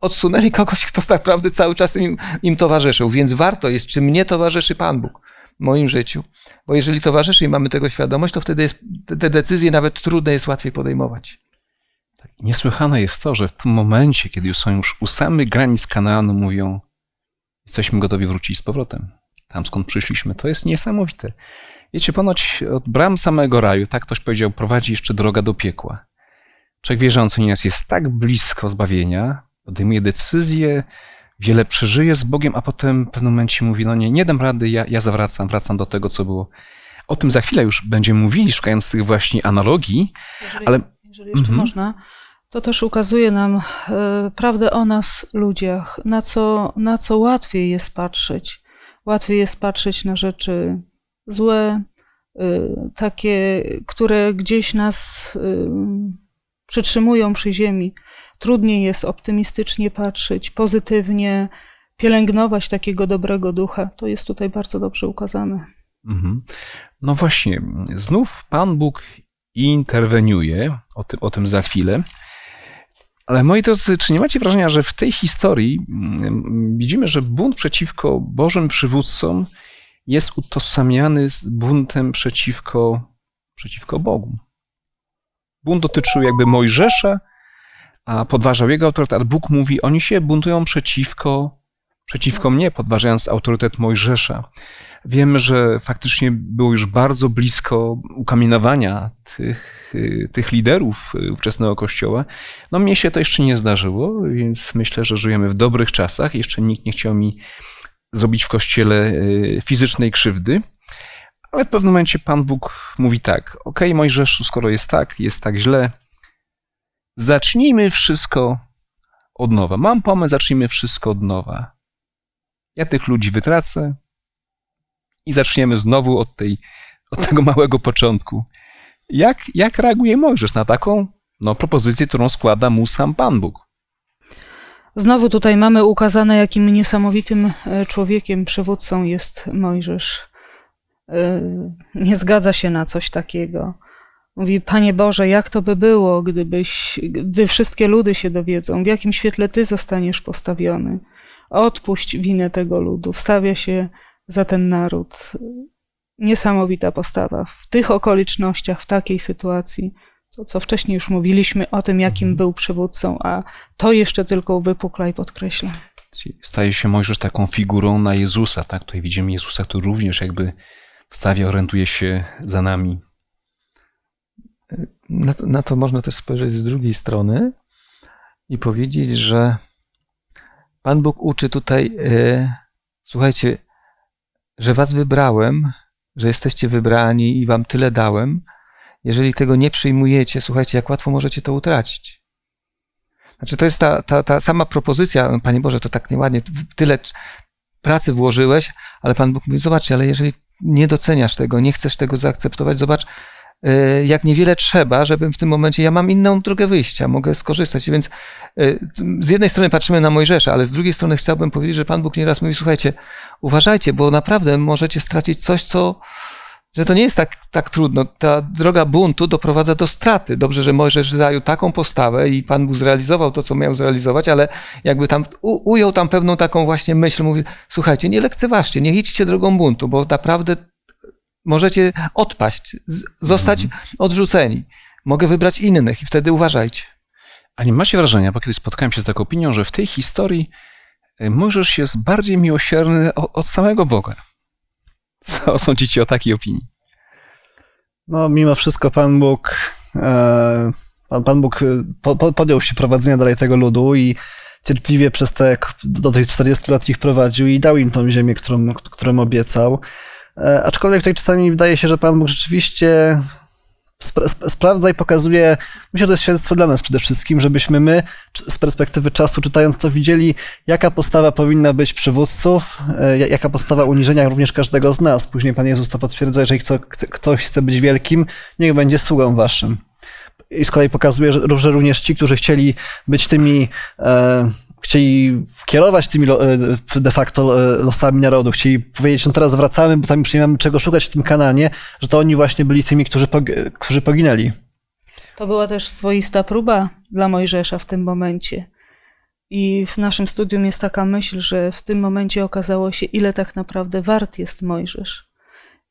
odsunęli kogoś, kto tak naprawdę cały czas im, im towarzyszył. Więc warto jest, czy mnie towarzyszy Pan Bóg w moim życiu. Bo jeżeli towarzyszy i mamy tego świadomość, to wtedy jest, te decyzje nawet trudne jest łatwiej podejmować. Tak, niesłychane jest to, że w tym momencie, kiedy już są już u samych granic Kanaanu, mówią, jesteśmy gotowi wrócić z powrotem. Tam skąd przyszliśmy, to jest niesamowite. Wiecie, ponoć od bram samego raju, tak ktoś powiedział, prowadzi jeszcze droga do piekła. Człowiek wierzący nieraz jest tak blisko zbawienia, podejmuje decyzje, wiele przeżyje z Bogiem, a potem w pewnym momencie mówi, no nie, nie dam rady, ja, ja zawracam, wracam do tego, co było. O tym za chwilę już będziemy mówili, szukając tych właśnie analogii, jeżeli, ale... Jeżeli jeszcze mhm. można, to też ukazuje nam y, prawdę o nas, ludziach, na co, na co łatwiej jest patrzeć. Łatwiej jest patrzeć na rzeczy złe, y, takie, które gdzieś nas y, przytrzymują przy ziemi Trudniej jest optymistycznie patrzeć, pozytywnie, pielęgnować takiego dobrego ducha. To jest tutaj bardzo dobrze ukazane. Mhm. No właśnie, znów Pan Bóg interweniuje, o tym, o tym za chwilę. Ale moi drodzy, czy nie macie wrażenia, że w tej historii mm, widzimy, że bunt przeciwko Bożym przywódcom jest utożsamiany z buntem przeciwko, przeciwko Bogu? Bunt dotyczył jakby Mojżesza a podważał jego autorytet. Bóg mówi, oni się buntują przeciwko, przeciwko mnie, podważając autorytet Mojżesza. Wiem, że faktycznie było już bardzo blisko ukamienowania tych, y, tych liderów y, ówczesnego kościoła. No mnie się to jeszcze nie zdarzyło, więc myślę, że żyjemy w dobrych czasach. Jeszcze nikt nie chciał mi zrobić w kościele y, fizycznej krzywdy. Ale w pewnym momencie Pan Bóg mówi tak: Okej, okay, Mojżeszu, skoro jest tak, jest tak źle, zacznijmy wszystko od nowa. Mam pomysł, zacznijmy wszystko od nowa. Ja tych ludzi wytracę i zaczniemy znowu od, tej, od tego małego początku. Jak, jak reaguje Mojżesz na taką no, propozycję, którą składa mu sam Pan Bóg? Znowu tutaj mamy ukazane, jakim niesamowitym e, człowiekiem, przywódcą jest Mojżesz. E, nie zgadza się na coś takiego. Mówi, Panie Boże, jak to by było, gdybyś, gdy wszystkie ludy się dowiedzą, w jakim świetle Ty zostaniesz postawiony. Odpuść winę tego ludu, wstawia się za ten naród. Niesamowita postawa. W tych okolicznościach, w takiej sytuacji, to co wcześniej już mówiliśmy o tym, jakim był przywódcą, a to jeszcze tylko uwypukla i podkreśla. Staje się Mojżesz taką figurą na Jezusa, tak? Tutaj widzimy Jezusa, który również jakby w stawie orientuje się za nami na to, na to można też spojrzeć z drugiej strony i powiedzieć, że Pan Bóg uczy tutaj, e, słuchajcie, że was wybrałem, że jesteście wybrani i wam tyle dałem. Jeżeli tego nie przyjmujecie, słuchajcie, jak łatwo możecie to utracić. Znaczy, to jest ta, ta, ta sama propozycja, Panie Boże, to tak nieładnie, tyle pracy włożyłeś, ale Pan Bóg mówi, zobaczcie, ale jeżeli nie doceniasz tego, nie chcesz tego zaakceptować, zobacz, Y, jak niewiele trzeba, żebym w tym momencie, ja mam inną drogę wyjścia, mogę skorzystać. Więc y, z jednej strony patrzymy na Mojżesza, ale z drugiej strony chciałbym powiedzieć, że Pan Bóg nieraz mówi, słuchajcie, uważajcie, bo naprawdę możecie stracić coś, co, że to nie jest tak, tak trudno. Ta droga buntu doprowadza do straty. Dobrze, że Mojżesz zajął taką postawę i Pan Bóg zrealizował to, co miał zrealizować, ale jakby tam u, ujął tam pewną taką właśnie myśl, mówi, słuchajcie, nie lekceważcie, nie idźcie drogą buntu, bo naprawdę możecie odpaść, zostać mhm. odrzuceni. Mogę wybrać innych i wtedy uważajcie. A nie macie wrażenia, bo kiedyś spotkałem się z taką opinią, że w tej historii y, Mojżesz jest bardziej miłosierny od samego Boga. Co [LAUGHS] sądzicie o takiej opinii? No, mimo wszystko Pan Bóg, e, Pan, Pan Bóg y, podjął się prowadzenia dalej tego ludu i cierpliwie przez te, do tych 40 lat ich prowadził i dał im tą ziemię, którą, którą obiecał. E, aczkolwiek tutaj czasami wydaje się, że Pan Bóg rzeczywiście spra sprawdza i pokazuje, myślę, że to jest świadectwo dla nas przede wszystkim, żebyśmy my z perspektywy czasu czytając to widzieli, jaka postawa powinna być przywódców, e, jaka postawa uniżenia również każdego z nas. Później Pan Jezus to potwierdza, jeżeli kto, ktoś chce być wielkim, niech będzie sługą waszym. I z kolei pokazuje, że również ci, którzy chcieli być tymi e, chcieli kierować tymi e, de facto e, losami narodu, chcieli powiedzieć, no teraz wracamy, bo tam już nie mamy czego szukać w tym kananie, że to oni właśnie byli tymi, którzy, pog którzy poginęli. To była też swoista próba dla Mojżesza w tym momencie. I w naszym studium jest taka myśl, że w tym momencie okazało się, ile tak naprawdę wart jest Mojżesz.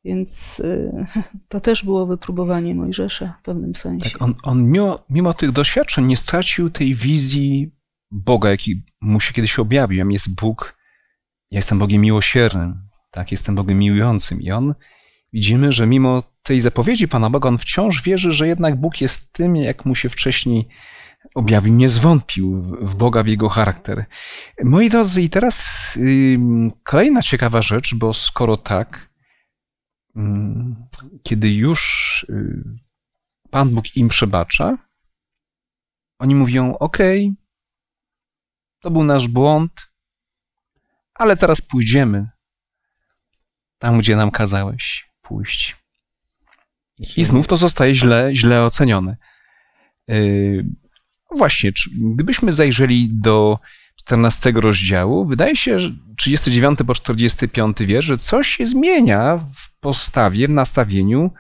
Więc e, [LAUGHS] to też było wypróbowanie Mojżesza w pewnym sensie. Tak, on, on mimo, mimo tych doświadczeń nie stracił tej wizji Boga, jaki mu się kiedyś objawił. Jest Bóg, ja jestem Bogiem miłosiernym, tak, jestem Bogiem miłującym. I on, widzimy, że mimo tej zapowiedzi Pana Boga, on wciąż wierzy, że jednak Bóg jest tym, jak mu się wcześniej objawił, nie zwątpił w Boga, w jego charakter. Moi drodzy, i teraz kolejna ciekawa rzecz, bo skoro tak, kiedy już y, Pan Bóg im przebacza, oni mówią: okej. To był nasz błąd, ale teraz pójdziemy tam, gdzie nam kazałeś pójść. I znów to zostaje źle, źle ocenione. Y, właśnie, gdybyśmy zajrzeli do 14 rozdziału, wydaje się, że 39 po 45 wie, że coś się zmienia w postawie, w nastawieniu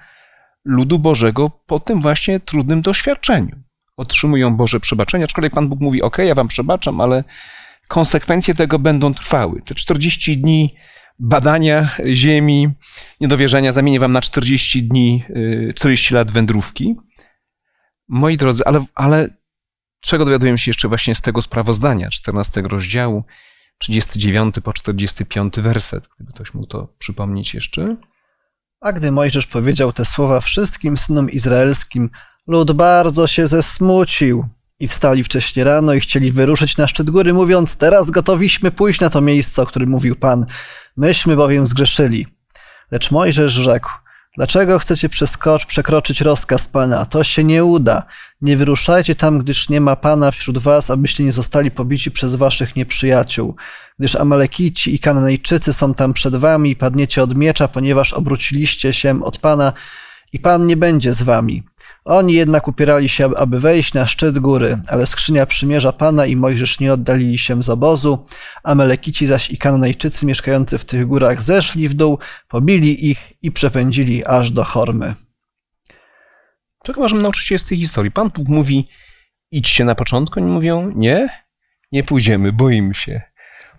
ludu Bożego po tym właśnie trudnym doświadczeniu otrzymują Boże przebaczenie, aczkolwiek Pan Bóg mówi, ok, ja wam przebaczam, ale konsekwencje tego będą trwały. Te 40 dni badania ziemi, niedowierzania zamienię wam na 40 dni, 40 y, lat wędrówki. Moi drodzy, ale, ale czego dowiadujemy się jeszcze właśnie z tego sprawozdania, 14 rozdziału, 39 po 45 werset, gdyby ktoś mógł to przypomnieć jeszcze. A gdy Mojżesz powiedział te słowa wszystkim synom izraelskim, Lud bardzo się zesmucił i wstali wcześnie rano i chcieli wyruszyć na szczyt góry, mówiąc: Teraz gotowiśmy pójść na to miejsce, o którym mówił Pan. Myśmy bowiem zgrzeszyli. Lecz Mojżesz rzekł: Dlaczego chcecie przeskoczyć przekroczyć rozkaz Pana? To się nie uda. Nie wyruszajcie tam, gdyż nie ma Pana wśród was, abyście nie zostali pobici przez waszych nieprzyjaciół. Gdyż Amalekici i Kananejczycy są tam przed wami i padniecie od miecza, ponieważ obróciliście się od Pana i Pan nie będzie z wami. Oni jednak upierali się, aby wejść na szczyt góry, ale skrzynia przymierza Pana i Mojżesz nie oddalili się z obozu. melekici zaś i Kananejczycy mieszkający w tych górach zeszli w dół, pobili ich i przepędzili aż do Hormy. Czego możemy nauczyć się z tej historii? Pan Bóg mówi, idźcie na początku, oni mówią, nie, nie pójdziemy, boimy się.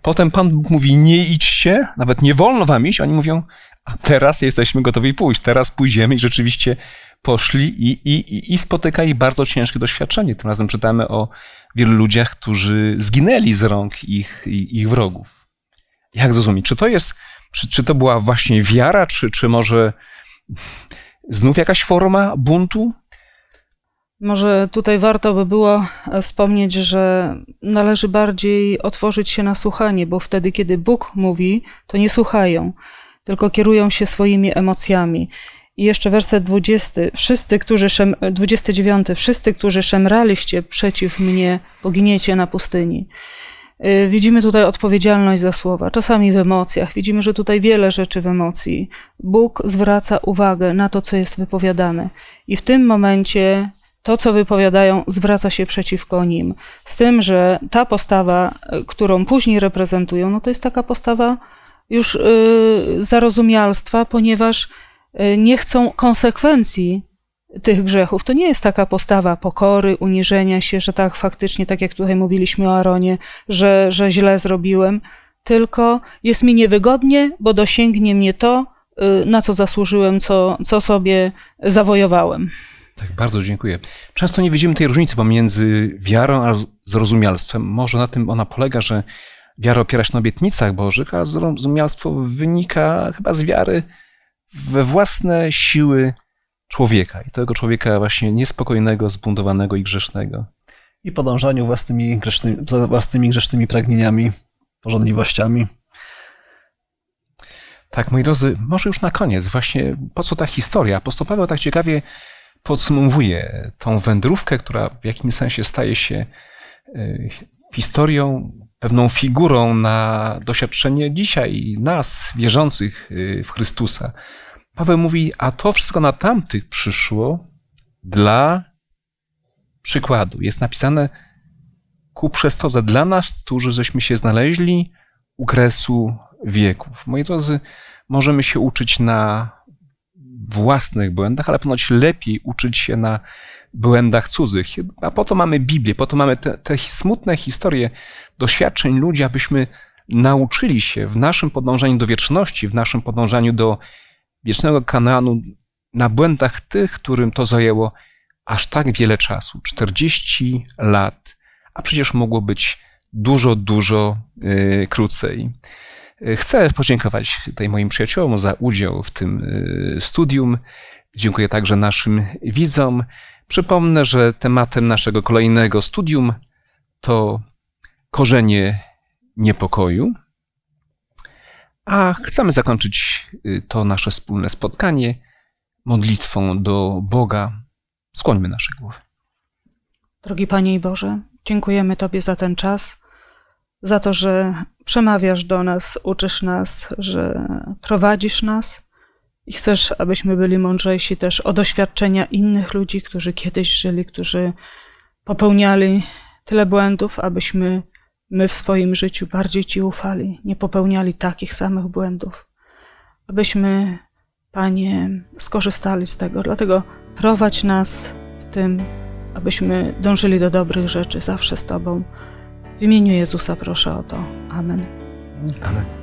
Potem Pan Bóg mówi, nie idźcie, nawet nie wolno wam iść, oni mówią, a teraz jesteśmy gotowi pójść, teraz pójdziemy i rzeczywiście poszli i, i, i spotykali bardzo ciężkie doświadczenie. Tym razem czytamy o wielu ludziach, którzy zginęli z rąk ich, ich wrogów. Jak zrozumieć? Czy to jest, czy, czy to była właśnie wiara, czy, czy może znów jakaś forma buntu? Może tutaj warto by było e, wspomnieć, że należy bardziej otworzyć się na słuchanie, bo wtedy, kiedy Bóg mówi, to nie słuchają, tylko kierują się swoimi emocjami. I jeszcze werset 20. Wszyscy, którzy szem, 29. Wszyscy, którzy szemraliście przeciw mnie, poginiecie na pustyni. Y, widzimy tutaj odpowiedzialność za słowa, czasami w emocjach. Widzimy, że tutaj wiele rzeczy w emocji. Bóg zwraca uwagę na to, co jest wypowiadane. I w tym momencie to, co wypowiadają, zwraca się przeciwko nim. Z tym, że ta postawa, y, którą później reprezentują, no to jest taka postawa już yy, zarozumialstwa, ponieważ Y, nie chcą konsekwencji tych grzechów. To nie jest taka postawa pokory, uniżenia się, że tak faktycznie, tak jak tutaj mówiliśmy o Aronie, że, że źle zrobiłem, tylko jest mi niewygodnie, bo dosięgnie mnie to, y, na co zasłużyłem, co, co sobie zawojowałem. Tak, bardzo dziękuję. Często nie widzimy tej różnicy pomiędzy wiarą a zrozumialstwem. Może na tym ona polega, że wiara opiera się na obietnicach Bożych, a zrozumialstwo wynika chyba z wiary we własne siły człowieka i tego człowieka właśnie niespokojnego, zbuntowanego i grzesznego. I podążaniu własnymi grzesznymi, za własnymi grzesznymi pragnieniami, porządliwościami. Tak, moi drodzy, może już na koniec, właśnie po co ta historia? Apostoł Paweł tak ciekawie podsumowuje tą wędrówkę, która w jakimś sensie staje się e, historią, pewną figurą na doświadczenie dzisiaj nas, wierzących e, w Chrystusa. Paweł mówi, a to wszystko na tamtych przyszło dla przykładu. Jest napisane ku przestodze dla nas, którzy żeśmy się znaleźli u kresu wieków. Moi drodzy, możemy się uczyć na własnych błędach, ale ponoć lepiej uczyć się na błędach cudzych. A po to mamy Biblię, po to mamy te, te smutne historie doświadczeń ludzi, abyśmy nauczyli się w naszym podążaniu do wieczności, w naszym podążaniu do wiecznego Kananu na błędach tych, którym to zajęło aż tak wiele czasu 40 lat, a przecież mogło być dużo, dużo yy, krócej. Y, chcę podziękować tutaj moim przyjaciołom za udział w tym y, studium. Dziękuję także naszym widzom. Przypomnę, że tematem naszego kolejnego studium to korzenie niepokoju. A chcemy zakończyć y, to nasze wspólne spotkanie modlitwą do Boga. Skłońmy nasze głowy. Drogi Panie i Boże, dziękujemy Tobie za ten czas, za to, że przemawiasz do nas, uczysz nas, że prowadzisz nas i chcesz, abyśmy byli mądrzejsi też o doświadczenia innych ludzi, którzy kiedyś żyli, którzy popełniali tyle błędów, abyśmy my w swoim życiu bardziej Ci ufali, nie popełniali takich samych błędów, abyśmy, Panie, skorzystali z tego. Dlatego prowadź nas w tym, abyśmy dążyli do dobrych rzeczy zawsze z Tobą. W imieniu Jezusa proszę o to. Amen. Amen.